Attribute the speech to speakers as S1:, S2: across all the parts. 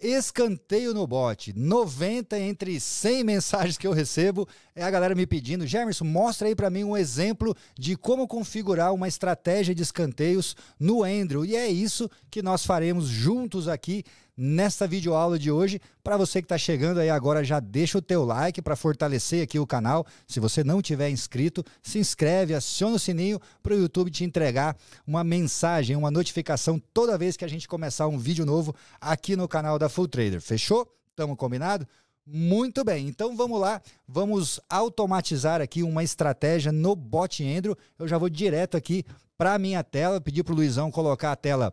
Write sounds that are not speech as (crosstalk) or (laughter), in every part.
S1: Escanteio no bote. 90 entre 100 mensagens que eu recebo é a galera me pedindo. Germerson, mostra aí para mim um exemplo de como configurar uma estratégia de escanteios no Andrew. E é isso que nós faremos juntos aqui vídeo videoaula de hoje. Para você que está chegando aí agora, já deixa o teu like para fortalecer aqui o canal. Se você não tiver inscrito, se inscreve, aciona o sininho para o YouTube te entregar uma mensagem, uma notificação toda vez que a gente começar um vídeo novo aqui no canal da Full Trader. Fechou? Tamo combinado? Muito bem, então vamos lá, vamos automatizar aqui uma estratégia no bot Endro. Eu já vou direto aqui para a minha tela, pedir para o Luizão colocar a tela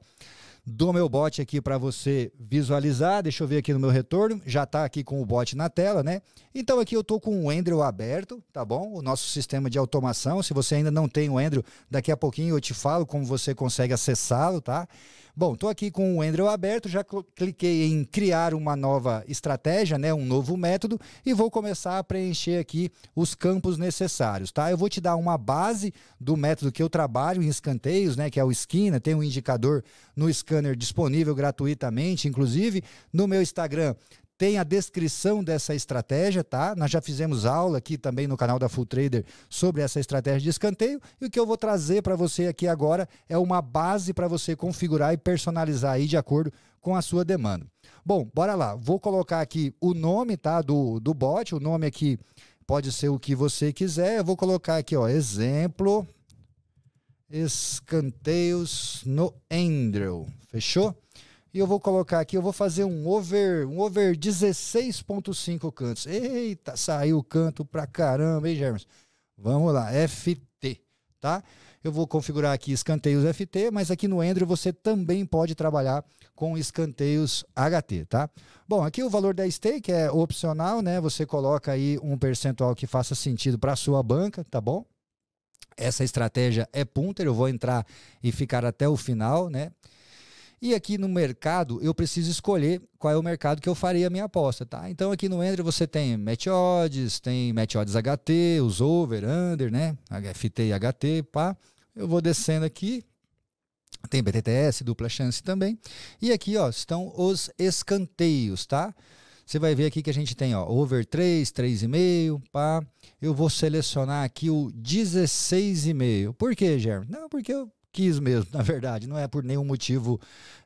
S1: do meu bot aqui para você visualizar. Deixa eu ver aqui no meu retorno. Já está aqui com o bot na tela, né? Então aqui eu estou com o Andrew aberto, tá bom? O nosso sistema de automação. Se você ainda não tem o Andrew, daqui a pouquinho eu te falo como você consegue acessá-lo, tá? Bom, estou aqui com o Andrew aberto, já cliquei em criar uma nova estratégia, né, um novo método, e vou começar a preencher aqui os campos necessários, tá? Eu vou te dar uma base do método que eu trabalho em escanteios, né, que é o Esquina, tem um indicador no scanner disponível gratuitamente, inclusive no meu Instagram tem a descrição dessa estratégia, tá? Nós já fizemos aula aqui também no canal da Full Trader sobre essa estratégia de escanteio e o que eu vou trazer para você aqui agora é uma base para você configurar e personalizar aí de acordo com a sua demanda. Bom, bora lá. Vou colocar aqui o nome, tá, do, do bot, o nome aqui pode ser o que você quiser. Eu vou colocar aqui, ó, exemplo escanteios no Andrew. Fechou? E eu vou colocar aqui, eu vou fazer um over, um over 16.5 cantos. Eita, saiu o canto pra caramba, hein, Germans? Vamos lá, FT, tá? Eu vou configurar aqui escanteios FT, mas aqui no Android você também pode trabalhar com escanteios HT, tá? Bom, aqui o valor da stake é opcional, né? Você coloca aí um percentual que faça sentido para sua banca, tá bom? Essa estratégia é punter, eu vou entrar e ficar até o final, né? E aqui no mercado, eu preciso escolher qual é o mercado que eu farei a minha aposta, tá? Então aqui no Ender você tem match odds, tem match odds HT, os over, under, né? HFT e HT, pá. Eu vou descendo aqui, tem BTTS, dupla chance também. E aqui, ó, estão os escanteios, tá? Você vai ver aqui que a gente tem, ó, over 3, 3,5, pá. Eu vou selecionar aqui o 16,5. Por quê, Germ? Não, porque eu quis mesmo, (laughs) na verdade, não é por nenhum motivo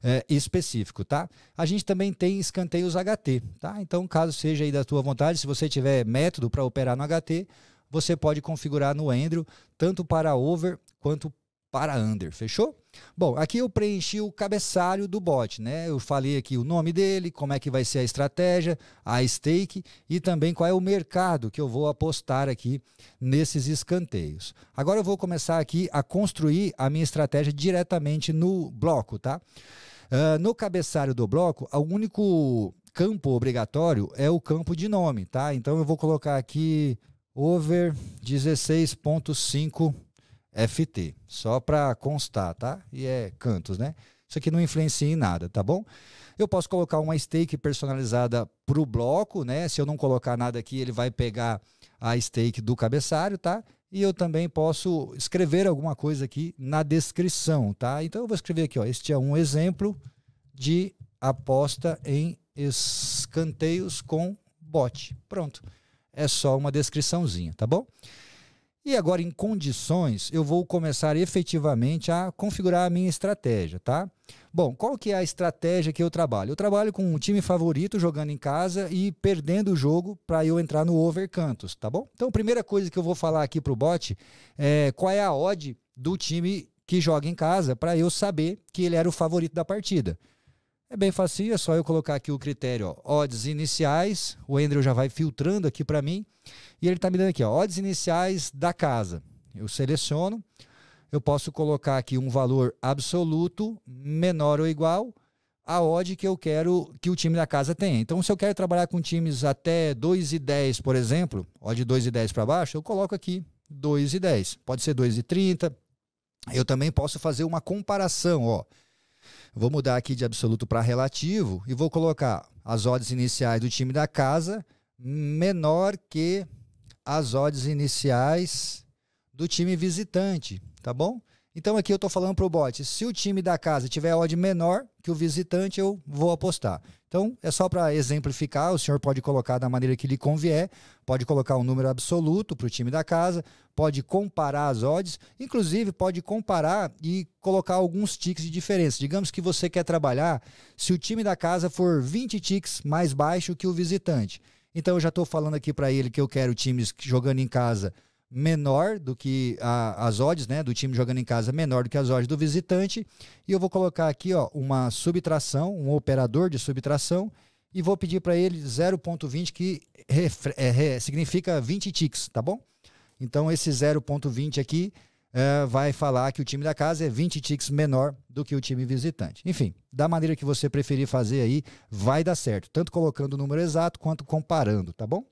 S1: é, específico, tá? A gente também tem escanteios HT, tá? Então, caso seja aí da tua vontade, se você tiver método para operar no HT, você pode configurar no Endro tanto para over quanto para under, fechou? Bom, aqui eu preenchi o cabeçalho do bot, né? Eu falei aqui o nome dele, como é que vai ser a estratégia, a stake e também qual é o mercado que eu vou apostar aqui nesses escanteios. Agora eu vou começar aqui a construir a minha estratégia diretamente no bloco, tá? Uh, no cabeçalho do bloco, o único campo obrigatório é o campo de nome, tá? Então eu vou colocar aqui over 16.5 FT, só para constar, tá? E é cantos, né? Isso aqui não influencia em nada, tá bom? Eu posso colocar uma stake personalizada para o bloco, né? Se eu não colocar nada aqui, ele vai pegar a stake do cabeçalho, tá? E eu também posso escrever alguma coisa aqui na descrição, tá? Então eu vou escrever aqui, ó. Este é um exemplo de aposta em escanteios com bot. Pronto. É só uma descriçãozinha, tá bom? E agora, em condições, eu vou começar efetivamente a configurar a minha estratégia, tá? Bom, qual que é a estratégia que eu trabalho? Eu trabalho com um time favorito jogando em casa e perdendo o jogo para eu entrar no over cantos, tá bom? Então, a primeira coisa que eu vou falar aqui pro bot é qual é a odd do time que joga em casa para eu saber que ele era o favorito da partida. É bem fácil é só eu colocar aqui o critério ó, odds iniciais, o Andrew já vai filtrando aqui para mim, e ele está me dando aqui ó, odds iniciais da casa. Eu seleciono, eu posso colocar aqui um valor absoluto menor ou igual a odd que eu quero que o time da casa tenha. Então, se eu quero trabalhar com times até 2 e 10, por exemplo, odd 2 e 10 para baixo, eu coloco aqui 2 e 10. Pode ser 2 e 30. Eu também posso fazer uma comparação, ó. Vou mudar aqui de absoluto para relativo e vou colocar as odds iniciais do time da casa menor que as odds iniciais do time visitante, tá bom? Então aqui eu estou falando para o bot, se o time da casa tiver odd menor que o visitante, eu vou apostar. Então é só para exemplificar, o senhor pode colocar da maneira que lhe convier, pode colocar um número absoluto para o time da casa, pode comparar as odds, inclusive pode comparar e colocar alguns ticks de diferença. Digamos que você quer trabalhar se o time da casa for 20 ticks mais baixo que o visitante. Então eu já estou falando aqui para ele que eu quero times jogando em casa menor do que a, as odds, né, do time jogando em casa menor do que as odds do visitante. E eu vou colocar aqui, ó, uma subtração, um operador de subtração e vou pedir para ele 0.20 que é, é, significa 20 ticks, tá bom? Então esse 0.20 aqui é, vai falar que o time da casa é 20 ticks menor do que o time visitante. Enfim, da maneira que você preferir fazer aí, vai dar certo, tanto colocando o número exato quanto comparando, tá bom?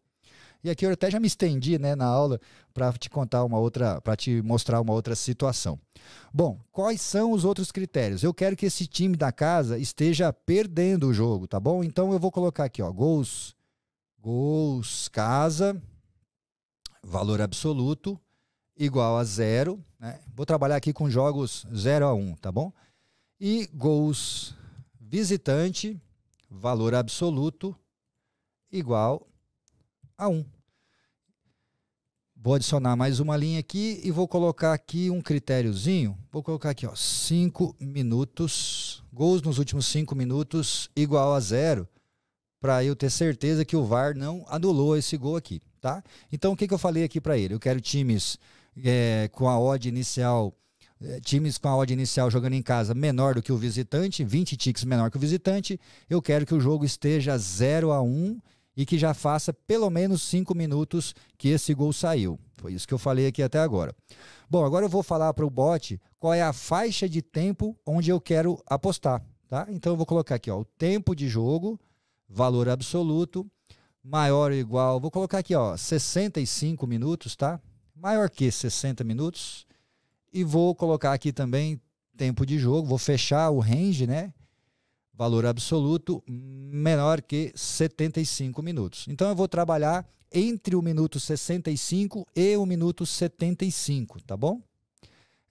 S1: E aqui eu até já me estendi né, na aula para te contar uma outra, para te mostrar uma outra situação. Bom, quais são os outros critérios? Eu quero que esse time da casa esteja perdendo o jogo, tá bom? Então eu vou colocar aqui, ó, gols, gols casa, valor absoluto igual a zero, né? Vou trabalhar aqui com jogos 0 a 1, um, tá bom? E gols visitante, valor absoluto igual a 1. Vou adicionar mais uma linha aqui e vou colocar aqui um critériozinho. Vou colocar aqui, ó, 5 minutos, gols nos últimos 5 minutos igual a zero, para eu ter certeza que o VAR não anulou esse gol aqui, tá? Então, o que, que eu falei aqui para ele? Eu quero times é, com a odd inicial é, times com a odd inicial jogando em casa menor do que o visitante, 20 ticks menor que o visitante, eu quero que o jogo esteja 0 a 1 e que já faça pelo menos 5 minutos que esse gol saiu. Foi isso que eu falei aqui até agora. Bom, agora eu vou falar para o bot qual é a faixa de tempo onde eu quero apostar. Tá? Então eu vou colocar aqui ó, o tempo de jogo, valor absoluto, maior ou igual, vou colocar aqui ó, 65 minutos, tá? Maior que 60 minutos. E vou colocar aqui também tempo de jogo, vou fechar o range, né? valor absoluto menor que 75 minutos. Então eu vou trabalhar entre o minuto 65 e o minuto 75, tá bom?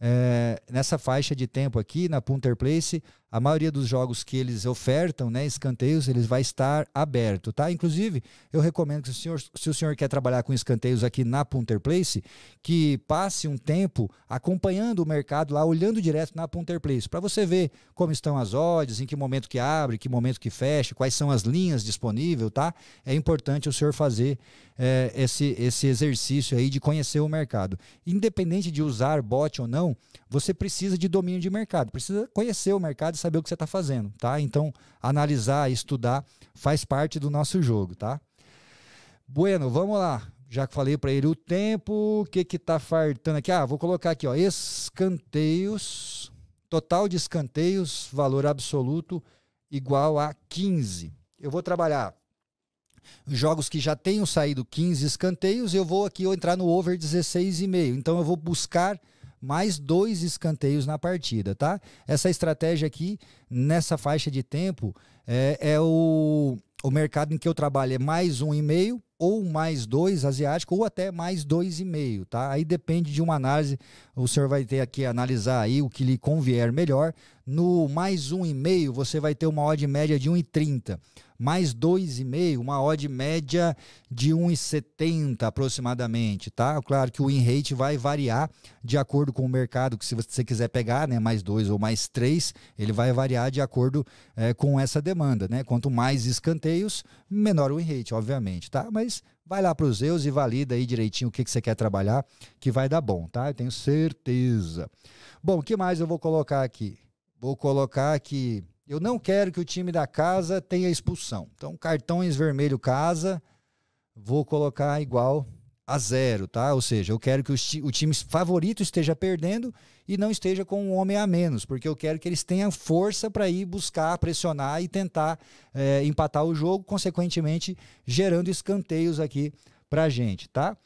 S1: É, nessa faixa de tempo aqui na Punter Place, a maioria dos jogos que eles ofertam, né, escanteios, eles vai estar aberto, tá? Inclusive, eu recomendo que o senhor, se o senhor quer trabalhar com escanteios aqui na Punter Place, que passe um tempo acompanhando o mercado lá, olhando direto na Punter Place, para você ver como estão as odds, em que momento que abre, que momento que fecha, quais são as linhas disponíveis, tá? É importante o senhor fazer é, esse, esse exercício aí de conhecer o mercado. Independente de usar bot ou não, você precisa de domínio de mercado, precisa conhecer o mercado saber o que você está fazendo, tá? Então, analisar, estudar faz parte do nosso jogo, tá? Bueno, vamos lá. Já que falei para ele o tempo, o que que tá fartando aqui? Ah, vou colocar aqui, ó, escanteios, total de escanteios, valor absoluto igual a 15. Eu vou trabalhar jogos que já tenham saído 15 escanteios, eu vou aqui eu entrar no over 16,5. Então eu vou buscar mais dois escanteios na partida, tá? Essa estratégia aqui, nessa faixa de tempo, é, é o, o mercado em que eu trabalho é mais um e meio ou mais dois asiático, ou até mais dois e meio, tá? Aí depende de uma análise, o senhor vai ter aqui analisar aí o que lhe convier melhor. No mais um e meio você vai ter uma odd média de 1,30. Mais dois e meio uma odd média de 1,70 aproximadamente, tá? Claro que o in rate vai variar de acordo com o mercado, que se você quiser pegar, né, mais dois ou mais três, ele vai variar de acordo é, com essa demanda, né? Quanto mais escanteios, menor o in rate, obviamente, tá? Mas vai lá para os Zeus e valida aí direitinho o que, que você quer trabalhar, que vai dar bom, tá? Eu tenho certeza. Bom, o que mais eu vou colocar aqui? Vou colocar que Eu não quero que o time da casa tenha expulsão. Então, cartões vermelho casa, vou colocar igual a zero, tá? Ou seja, eu quero que o, time favorito esteja perdendo e não esteja com um homem a menos, porque eu quero que eles tenham força para ir buscar, pressionar e tentar é, empatar o jogo, consequentemente gerando escanteios aqui para a gente, tá?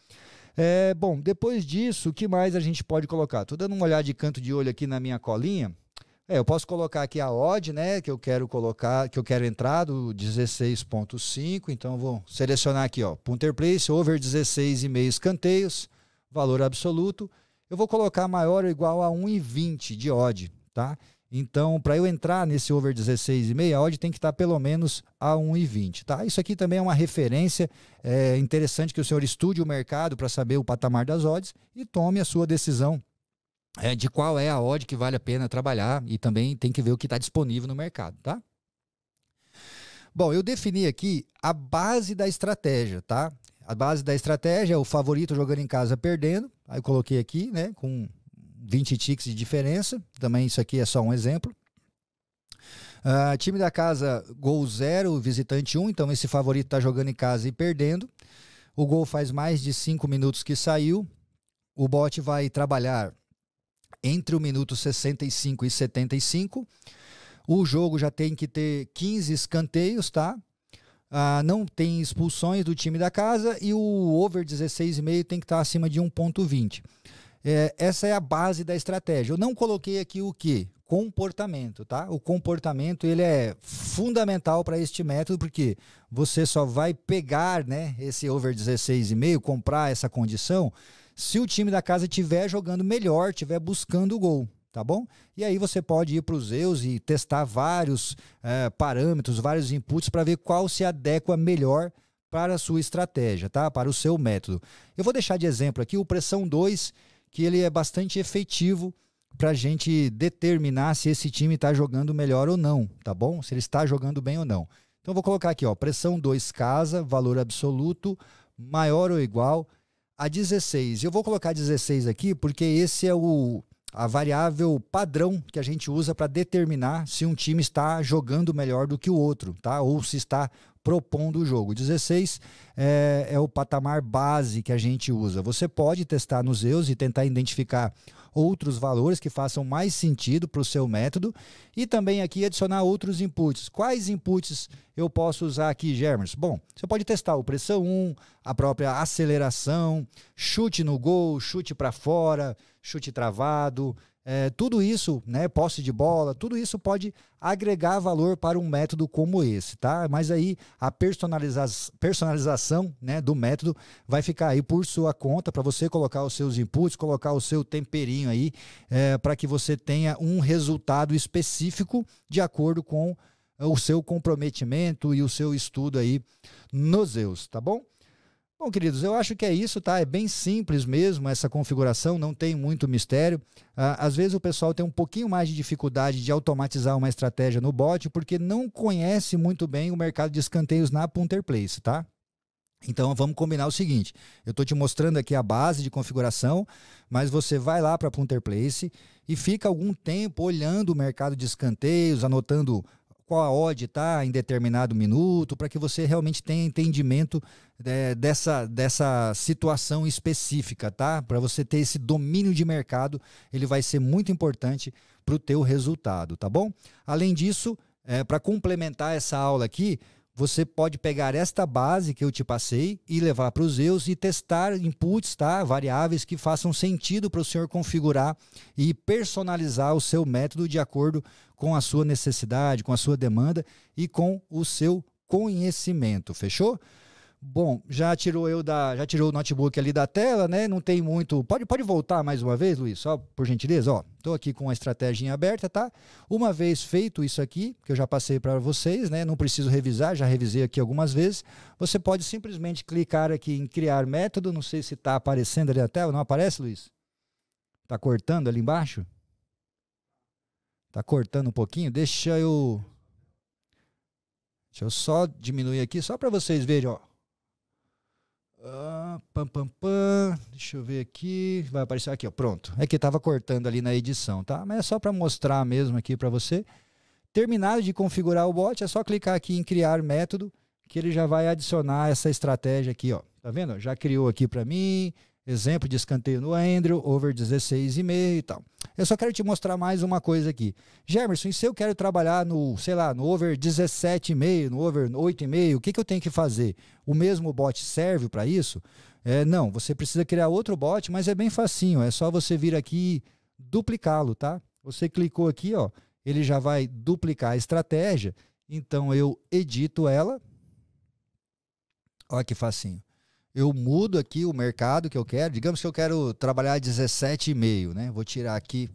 S1: É, bom, depois disso, o que mais a gente pode colocar? Tô dando uma olhada de canto de olho aqui na minha colinha. É, eu posso colocar aqui a odd, né, que eu quero colocar, que eu quero entrar do 16.5, então vou selecionar aqui, ó, punter place over 16,5 escanteios, valor absoluto. Eu vou colocar maior ou igual a 1,20 de odd, tá? Então, para eu entrar nesse over 16,5, a odd tem que estar tá pelo menos a 1,20, tá? Isso aqui também é uma referência é, interessante que o senhor estude o mercado para saber o patamar das odds e tome a sua decisão é, de qual é a odd que vale a pena trabalhar e também tem que ver o que está disponível no mercado, tá? Bom, eu defini aqui a base da estratégia, tá? A base da estratégia é o favorito jogando em casa perdendo. Aí eu coloquei aqui, né, com 20 ticks de diferença. Também isso aqui é só um exemplo. Uh, time da casa, gol 0, visitante 1. Um, então esse favorito está jogando em casa e perdendo. O gol faz mais de 5 minutos que saiu. O bot vai trabalhar entre o minuto 65 e 75. O jogo já tem que ter 15 escanteios, tá? Ah, não tem expulsões do time da casa e o over 16,5 tem que estar tá acima de 1,20. É, essa é a base da estratégia. Eu não coloquei aqui o que? Comportamento, tá? O comportamento ele é fundamental para este método porque você só vai pegar, né, esse over 16,5, comprar essa condição se o time da casa tiver jogando melhor, tiver buscando o gol tá bom? E aí você pode ir para os EUs e testar vários é, parâmetros, vários inputs para ver qual se adequa melhor para a sua estratégia, tá? Para o seu método. Eu vou deixar de exemplo aqui o pressão 2, que ele é bastante efetivo para a gente determinar se esse time está jogando melhor ou não, tá bom? Se ele está jogando bem ou não. Então vou colocar aqui, ó, pressão 2 casa, valor absoluto maior ou igual a 16. Eu vou colocar 16 aqui porque esse é o a variável padrão que a gente usa para determinar se um time está jogando melhor do que o outro, tá? Ou se está propondo o jogo. 16 é, é, o patamar base que a gente usa. Você pode testar nos EUS e tentar identificar outros valores que façam mais sentido para o seu método e também aqui adicionar outros inputs. Quais inputs eu posso usar aqui, Germers? Bom, você pode testar o pressão 1, a própria aceleração, chute no gol, chute para fora, chute travado, é, tudo isso, né, posse de bola, tudo isso pode agregar valor para um método como esse, tá? Mas aí a personaliza personalização né, do método vai ficar aí por sua conta para você colocar os seus inputs, colocar o seu temperinho aí é, para que você tenha um resultado específico de acordo com o seu comprometimento e o seu estudo aí nos Zeus, tá bom? Bom, queridos, eu acho que é isso, tá? É bem simples mesmo essa configuração, não tem muito mistério. Ah, às vezes o pessoal tem um pouquinho mais de dificuldade de automatizar uma estratégia no bot, porque não conhece muito bem o mercado de escanteios na Punter Place, tá? Então vamos combinar o seguinte: eu estou te mostrando aqui a base de configuração, mas você vai lá para a Punter Place e fica algum tempo olhando o mercado de escanteios, anotando qual a odd está em determinado minuto, para que você realmente tenha entendimento é, dessa, dessa situação específica, tá? Para você ter esse domínio de mercado, ele vai ser muito importante para o teu resultado, tá bom? Além disso, é, para complementar essa aula aqui, você pode pegar esta base que eu te passei e levar para os Zeus e testar inputs, tá? variáveis que façam sentido para o senhor configurar e personalizar o seu método de acordo com a sua necessidade, com a sua demanda e com o seu conhecimento, fechou? Bom, já tirou eu da, já tirou o notebook ali da tela, né? Não tem muito. Pode, pode voltar mais uma vez, Luiz, só por gentileza, ó. Tô aqui com a estratégia aberta, tá? Uma vez feito isso aqui, que eu já passei para vocês, né? Não preciso revisar, já revisei aqui algumas vezes. Você pode simplesmente clicar aqui em criar método, não sei se está aparecendo ali na tela, não aparece, Luiz? Tá cortando ali embaixo? Tá cortando um pouquinho? Deixa eu Deixa eu só diminuir aqui só para vocês verem, ó. Ah, pam, pam, pam. Deixa eu ver aqui. Vai aparecer aqui, ó. Pronto. É que estava cortando ali na edição, tá? Mas é só para mostrar mesmo aqui para você. Terminado de configurar o bot, é só clicar aqui em criar método que ele já vai adicionar essa estratégia aqui, ó. Tá vendo? Já criou aqui para mim, Exemplo de escanteio no Andrew, over 16,5 e tal. Eu só quero te mostrar mais uma coisa aqui. Gemerson, e se eu quero trabalhar no, sei lá, no over 17,5, no over 8,5, o que, que eu tenho que fazer? O mesmo bot serve para isso? É, não, você precisa criar outro bot, mas é bem facinho. É só você vir aqui e duplicá-lo, tá? Você clicou aqui, ó, ele já vai duplicar a estratégia. Então eu edito ela. Olha que facinho eu mudo aqui o mercado que eu quero. Digamos que eu quero trabalhar 17,5, né? Vou tirar aqui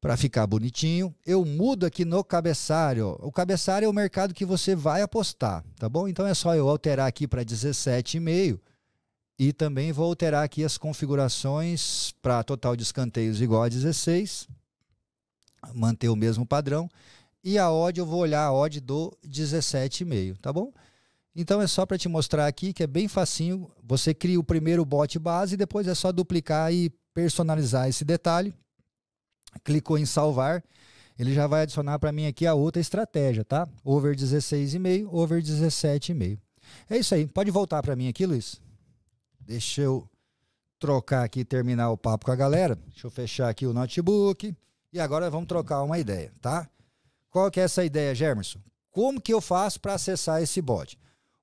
S1: para ficar bonitinho. Eu mudo aqui no cabeçário. O cabeçário é o mercado que você vai apostar, tá bom? Então é só eu alterar aqui para 17,5 e também vou alterar aqui as configurações para total de escanteios igual a 16. Manter o mesmo padrão. E a odd, eu vou olhar a odd do 17,5, tá bom? Então é só para te mostrar aqui que é bem facinho. Você cria o primeiro bot base e depois é só duplicar e personalizar esse detalhe. Clicou em salvar, ele já vai adicionar para mim aqui a outra estratégia, tá? Over 16,5, over 17,5. É isso aí. Pode voltar para mim aqui, Luiz. Deixa eu trocar aqui terminar o papo com a galera. Deixa eu fechar aqui o notebook. E agora vamos trocar uma ideia, tá? Qual que é essa ideia, Germerson? Como que eu faço para acessar esse bot?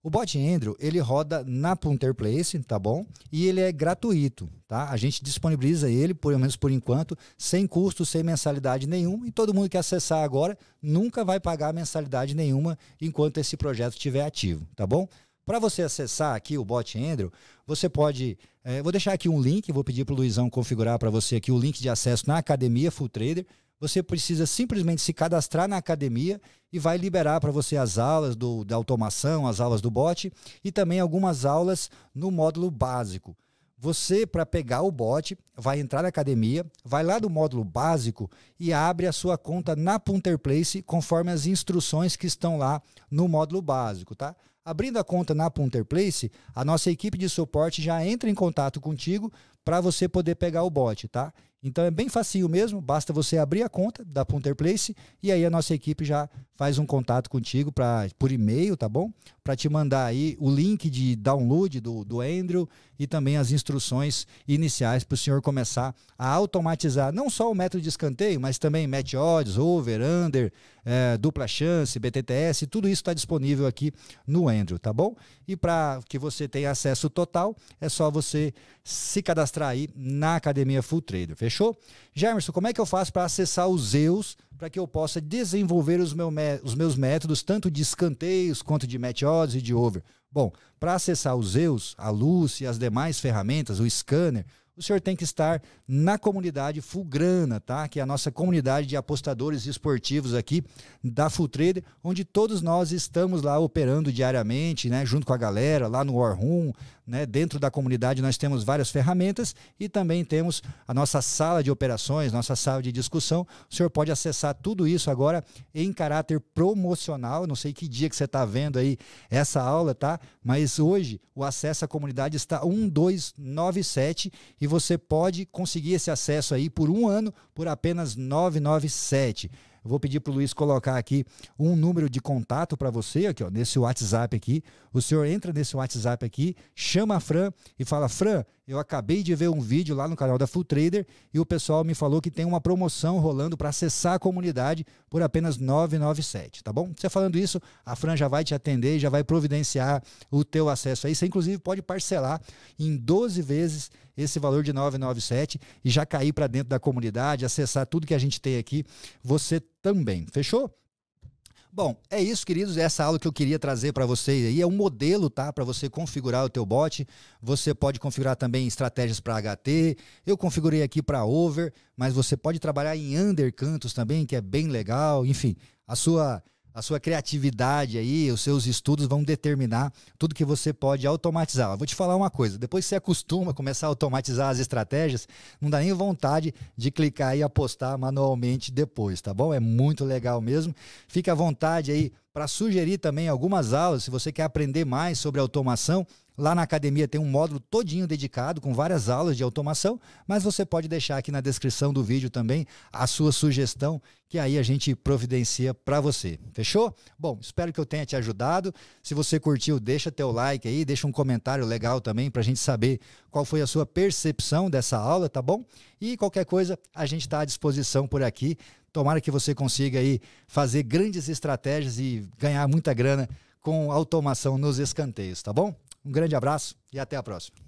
S1: O bot Andrew, ele roda na Punter Place, tá bom? E ele é gratuito, tá? A gente disponibiliza ele, pelo menos por enquanto, sem custo, sem mensalidade nenhum. E todo mundo que acessar agora nunca vai pagar mensalidade nenhuma enquanto esse projeto estiver ativo, tá bom? Para você acessar aqui o bot Andrew, você pode. É, vou deixar aqui um link, vou pedir para o Luizão configurar para você aqui o link de acesso na academia Full Trader. Você precisa simplesmente se cadastrar na academia e vai liberar para você as aulas do, da automação, as aulas do bot e também algumas aulas no módulo básico. Você, para pegar o bot, vai entrar na academia, vai lá do módulo básico e abre a sua conta na Punter Place conforme as instruções que estão lá no módulo básico, tá? Abrindo a conta na Punter Place, a nossa equipe de suporte já entra em contato contigo para você poder pegar o bot, tá? Então é bem fácil mesmo, basta você abrir a conta da Punter Place e aí a nossa equipe já faz um contato contigo pra, por e-mail, tá bom? Para te mandar aí o link de download do, do Andrew e também as instruções iniciais para o senhor começar a automatizar não só o método de escanteio, mas também match odds, over, under, é, dupla chance, BTTS, tudo isso está disponível aqui no Andrew, tá bom? E para que você tenha acesso total, é só você se cadastrar aí na Academia Full Trader, fechou? Jamerson, como é que eu faço para acessar os Zeus para que eu possa desenvolver os, meu, os, meus métodos, tanto de escanteios quanto de match odds e de over. Bom, para acessar os Zeus, a Luz e as demais ferramentas, o scanner, o senhor tem que estar na comunidade Fulgrana, tá? Que é a nossa comunidade de apostadores esportivos aqui da Fulltrader, onde todos nós estamos lá operando diariamente, né? Junto com a galera, lá no War Room, né? Dentro da comunidade nós temos várias ferramentas e também temos a nossa sala de operações, nossa sala de discussão. O senhor pode acessar tudo isso agora em caráter promocional. não sei que dia que você está vendo aí essa aula, tá? Mas hoje o acesso à comunidade está 1297 e você pode conseguir esse acesso aí por um ano por apenas 997. Eu vou pedir para o Luiz colocar aqui um número de contato para você, aqui, ó, nesse WhatsApp aqui. O senhor entra nesse WhatsApp aqui, chama a Fran e fala: Fran, eu acabei de ver um vídeo lá no canal da Full Trader e o pessoal me falou que tem uma promoção rolando para acessar a comunidade por apenas 997, tá bom? Você falando isso, a Fran já vai te atender, já vai providenciar o teu acesso aí. Você inclusive pode parcelar em 12 vezes esse valor de 997 e já cair para dentro da comunidade, acessar tudo que a gente tem aqui, você também. Fechou? Bom, é isso, queridos. Essa aula que eu queria trazer para vocês aí é um modelo, tá? Para você configurar o teu bot. Você pode configurar também estratégias para HT. Eu configurei aqui para over, mas você pode trabalhar em under cantos também, que é bem legal. Enfim, a sua a sua criatividade aí, os seus estudos vão determinar tudo que você pode automatizar. Eu vou te falar uma coisa, depois que você acostuma começar a automatizar as estratégias, não dá nem vontade de clicar e apostar manualmente depois, tá bom? É muito legal mesmo. Fica à vontade aí para sugerir também algumas aulas, se você quer aprender mais sobre automação, lá na academia tem um módulo todinho dedicado com várias aulas de automação, mas você pode deixar aqui na descrição do vídeo também a sua sugestão, que aí a gente providencia para você. Fechou? Bom, espero que eu tenha te ajudado. Se você curtiu, deixa teu like aí, deixa um comentário legal também para a gente saber qual foi a sua percepção dessa aula, tá bom? E qualquer coisa, a gente está à disposição por aqui. Tomara que você consiga aí fazer grandes estratégias e ganhar muita grana com automação nos escanteios, tá bom? Um grande abraço e até a próxima.